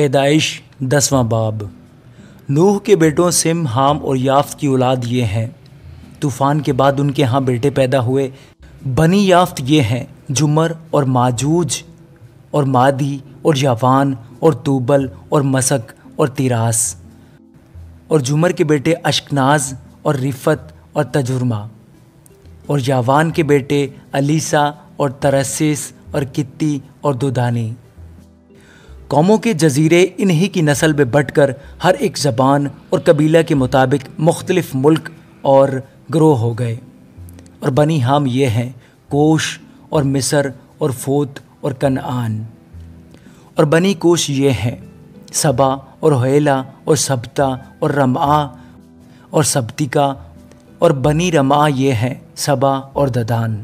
पैदाइश दसवां बाब नूह के बेटों सिम हाम और याफ्त की औलाद ये हैं तूफ़ान के बाद उनके यहाँ बेटे पैदा हुए बनी याफ्त ये हैं जुमर और माजूज और मादी और यावान और तूबल और मसक और तिरास और जुमर के बेटे अशकनाज और रिफत और तजुर्मा और यावान के बेटे अलीसा और तरसिस और कित्ती और दुदानी कौमों के जजीरे इन्हीं की नस्ल में बट कर हर एक ज़बान और कबीला के मुताबिक मुख्तलिफ़ मुल्क और ग्रोह हो गए और बनी हम ये हैं कोश और मिसर और फोत और कनआन और बनी कोश ये हैं सबा और होला और सबता और रमा और सब्तिका और बनी रमा ये हैं सबा और ददान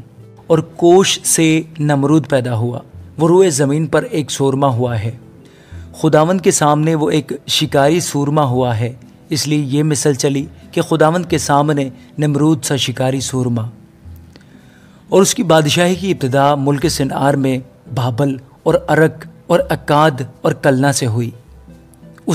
और कोश से नमरूद पैदा हुआ वो रुए ज़मीन पर एक शोरमा हुआ है खुदावंद के सामने वो एक शिकारी सूरमा हुआ है इसलिए ये मिसल चली कि खुदावंद के सामने नमरूद सा शिकारी सूरमा और उसकी बादशाही की इब्तदा मुल्क सिनार में बाबल और अरक और अकाद और कलना से हुई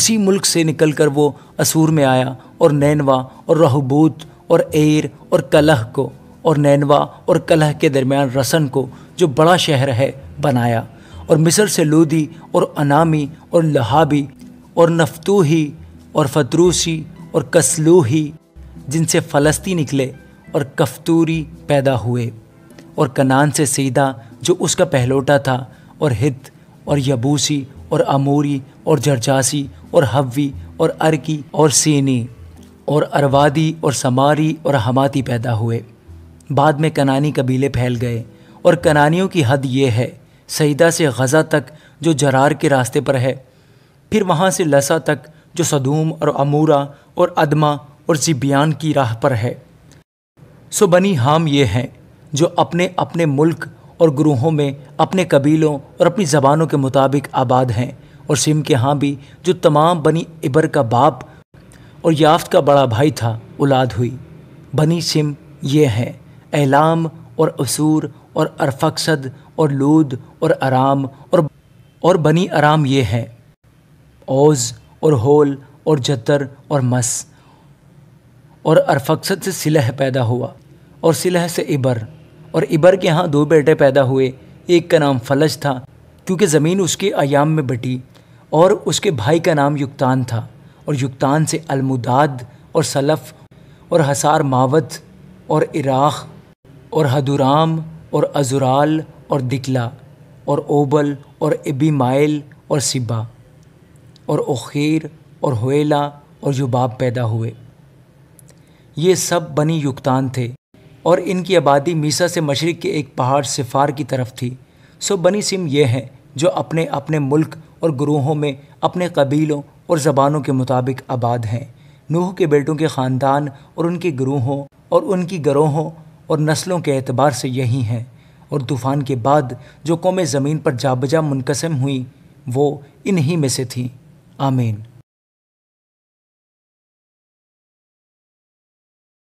उसी मुल्क से निकल कर वो असूर में आया और नैनवा और रहबूत और एर और कलह को और नैनवा और कलह के दरमियान रसन को जो बड़ा शहर है बनाया और मिसर से लूदी और अनामी और लहाबी और नफतूही और फतरूसी और कसलूही जिनसे फ़लस्ती निकले और कफ्तूरी पैदा हुए और कनान से सीधा जो उसका पहलोटा था और हित और यबूसी और अमूरी और जरजासी और हव्वी और अरकी और सीनी और अरवादी और समारी और हमाती पैदा हुए बाद में कनानी कबीले फैल गए और कनानियों की हद ये है सईदा से गज़ा तक जो जरार के रास्ते पर है फिर वहाँ से लसा तक जो सदूम और अमूरा और अदमा और जिबियान की राह पर है सो बनी हाम ये हैं जो अपने अपने मुल्क और ग्रोहों में अपने कबीलों और अपनी ज़बानों के मुताबिक आबाद हैं और सिम के हाँ भी जो तमाम बनी इबर का बाप और याफ्त का बड़ा भाई था औलाद हुई बनी सिम ये हैं एलाम और असूर और अरफकसद और लूद और आराम और और बनी आराम ये हैं ओज और होल और जतर और मस और अरफक्सत से सिलह पैदा हुआ और सिलह से इबर और इबर के यहाँ दो बेटे पैदा हुए एक का नाम फलज था क्योंकि ज़मीन उसके आयाम में बटी और उसके भाई का नाम युक्तान था और युक्तान से अलमुदाद और सलफ़ और हसार मावत और इराक़ और हदुराम और अजुराल और दिकला और ओबल और एबीमाइल और सिब्बा और ओखीर और होएला और जुबाब पैदा हुए ये सब बनी युक्तान थे और इनकी आबादी मीसा से मशरक़ के एक पहाड़ सिफार की तरफ थी सो बनी सिम ये हैं जो अपने अपने मुल्क और ग्रोहों में अपने कबीलों और ज़बानों के मुताबिक आबाद हैं नूह के बेटों के ख़ानदान और उनके ग्रोहों और उनकी ग्रोहों और नस्लों के एतबार से यही हैं और तूफ़ान के बाद जो कौमें ज़मीन पर जाबजा मुनकसम हुई वो इन्हीं में से थी आमीन